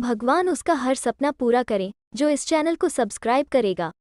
भगवान उसका हर सपना पूरा करें जो इस चैनल को सब्सक्राइब करेगा